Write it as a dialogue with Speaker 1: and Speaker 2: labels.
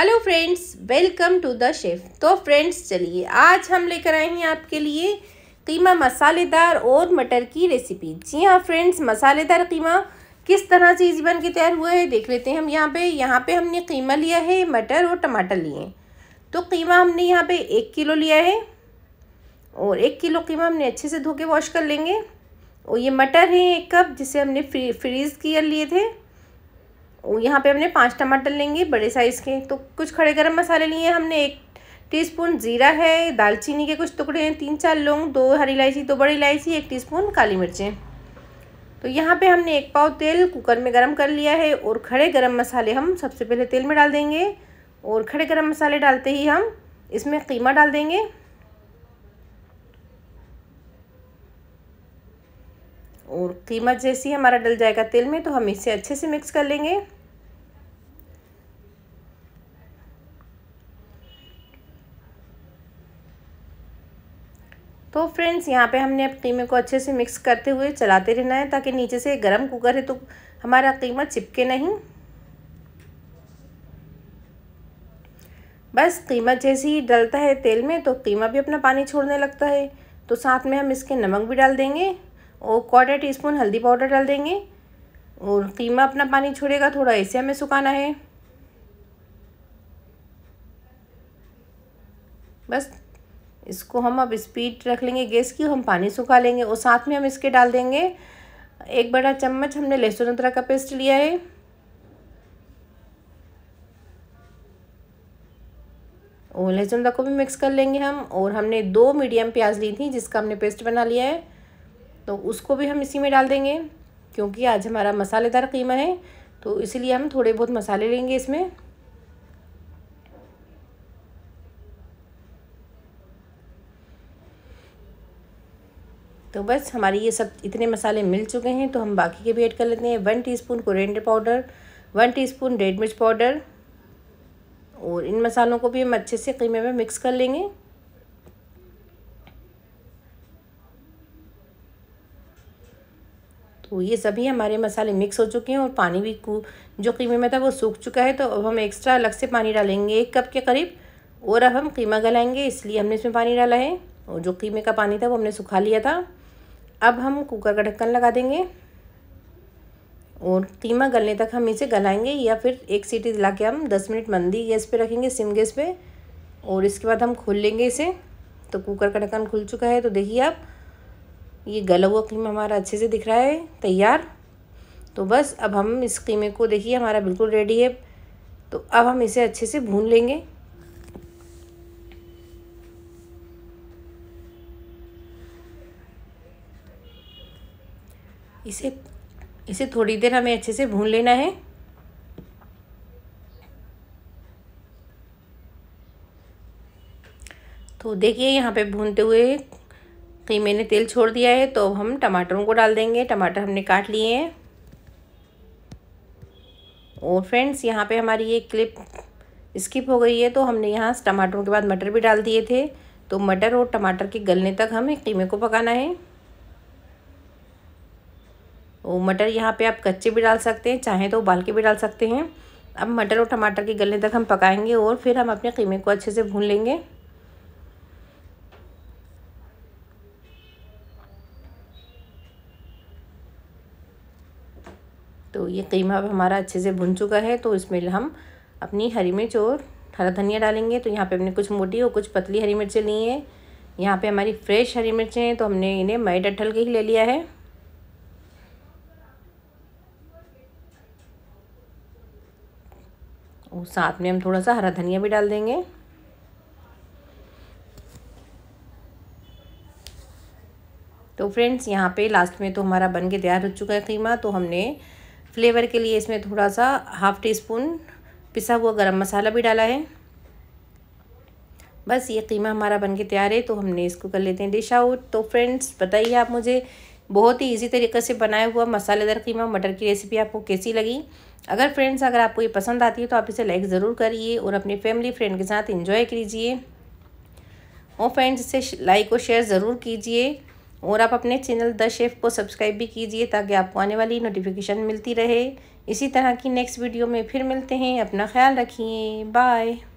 Speaker 1: hello friends welcome to the chef तो friends चलिए आज हम लेकर आए हैं आपके लिए कीमा मसालेदार और मटर की रेसिपी जी हाँ फ्रेंड्स मसालेदार कीमा किस तरह से इजी बन के तैयार हुआ है देख लेते हैं हम यहाँ पे यहाँ पे हमने कीमा लिया है मटर और टमाटर लिए तो कीमा हमने यहाँ पे एक किलो लिया है और एक किलो कीमा हमने अच्छे से धो के वॉश कर लेंगे और ये मटर है एक कप जिसे हमने फ्री फ्रीज़ किए लिए थे यहाँ पे हमने पांच टमाटर लेंगे बड़े साइज़ के तो कुछ खड़े गरम मसाले लिए हैं हमने एक टीस्पून जीरा है दालचीनी के कुछ टुकड़े हैं तीन चार लौंग दो हरी इलायची दो बड़ी इलायची एक टीस्पून काली मिर्चें तो यहाँ पे हमने एक पाव तेल कुकर में गरम कर लिया है और खड़े गरम मसाले हम सबसे पहले तेल में डाल देंगे और खड़े गरम मसाले डालते ही हम इसमें कीमा डाल देंगे और कीमत जैसी हमारा डल जाएगा तेल में तो हम इसे अच्छे से मिक्स कर लेंगे तो फ्रेंड्स यहाँ पे हमने अब कीमे को अच्छे से मिक्स करते हुए चलाते रहना है ताकि नीचे से गर्म कुकर है तो हमारा कीमा चिपके नहीं बस कीमत जैसे ही डलता है तेल में तो कीमा भी अपना पानी छोड़ने लगता है तो साथ में हम इसके नमक भी डाल देंगे और क्वार्टर टी स्पून हल्दी पाउडर डाल देंगे और कीमा अपना पानी छोड़ेगा थोड़ा ऐसे हमें सुखाना है बस इसको हम अब स्पीड रख लेंगे गैस की हम पानी सुखा लेंगे और साथ में हम इसके डाल देंगे एक बड़ा चम्मच हमने लहसुन अदरक का पेस्ट लिया है और लहसुन अदरक को भी मिक्स कर लेंगे हम और हमने दो मीडियम प्याज ली थी जिसका हमने पेस्ट बना लिया है तो उसको भी हम इसी में डाल देंगे क्योंकि आज हमारा मसालेदार कीमा है तो इसलिए हम थोड़े बहुत मसाले लेंगे इसमें तो बस हमारी ये सब इतने मसाले मिल चुके हैं तो हम बाकी के भी ऐड कर लेते हैं one teaspoon spoon powder one teaspoon red मिर्च पाउडर और इन मसालों को भी हम अच्छे से कीमे में मिक्स कर लेंगे तो ये सभी हमारे मसाले मिक्स हो चुके हैं और पानी भी जो कीमे में था वो सूख चुका है तो अब हम एक्स्ट्रा अलग से पानी डालेंगे एक कप के करीब और अब हम कीमा गलाएंगे इसलिए हमने इसमें पानी डाला है और जो कीमे का पानी था वो हमने सुखा लिया था अब हम कुकर का ढक्कन लगा देंगे और कीमा गलने तक हम इसे गलाएंगे या फिर एक सीटी दिला के हम दस मिनट मंदी गैस पे रखेंगे सिम गैस पे और इसके बाद हम खोल लेंगे इसे तो कुकर का ढक्कन खुल चुका है तो देखिए आप ये गला हुआ कीमा हमारा अच्छे से दिख रहा है तैयार तो बस अब हम इस कीमे को देखिए हमारा बिल्कुल रेडी है तो अब हम इसे अच्छे से भून लेंगे इसे इसे थोड़ी देर हमें अच्छे से भून लेना है तो देखिए यहाँ पे भूनते हुए कहीं मैंने तेल छोड़ दिया है तो हम टमाटरों को डाल देंगे टमाटर हमने काट लिए हैं और फ्रेंड्स यहाँ पे हमारी ये क्लिप स्किप हो गई है तो हमने यहाँ टमाटरों के बाद मटर भी डाल दिए थे तो मटर और टमाटर के गलने तक हमें कीमे को पकाना है वो मटर यहाँ पे आप कच्चे भी डाल सकते हैं चाहें तो उबाल के भी डाल सकते हैं अब मटर और टमाटर के गलने तक हम पकाएंगे और फिर हम अपने कीमे को अच्छे से भून लेंगे तो ये कीमा अब हमारा अच्छे से भुन चुका है तो इसमें हम अपनी हरी मिर्च और हरा धनिया डालेंगे तो यहाँ पे हमने कुछ मोटी और कुछ पतली हरी मिर्चें ली हैं यहाँ पे हमारी फ्रेश हरी मिर्चें हैं तो हमने इन्हें मई डठल के ही ले लिया है और साथ में हम थोड़ा सा हरा धनिया भी डाल देंगे तो फ्रेंड्स यहाँ पे लास्ट में तो हमारा बन के तैयार हो चुका है कीमा तो हमने फ्लेवर के लिए इसमें थोड़ा सा हाफ़ टी स्पून पिसा हुआ गरम मसाला भी डाला है बस ये कीमा हमारा बन के तैयार है तो हमने इसको कर लेते हैं डिश आउट तो फ्रेंड्स बताइए आप मुझे बहुत ही इजी तरीके से बनाया हुआ मसालेदार कीमा मटर की रेसिपी आपको कैसी लगी अगर फ्रेंड्स अगर आपको ये पसंद आती है तो आप इसे लाइक ज़रूर करिए और अपने फैमिली फ्रेंड के साथ इंजॉय कीजिए और फ्रेंड्स इसे लाइक और शेयर ज़रूर कीजिए और आप अपने चैनल द शेफ़ को सब्सक्राइब भी कीजिए ताकि आपको आने वाली नोटिफिकेशन मिलती रहे इसी तरह की नेक्स्ट वीडियो में फिर मिलते हैं अपना ख्याल रखिए बाय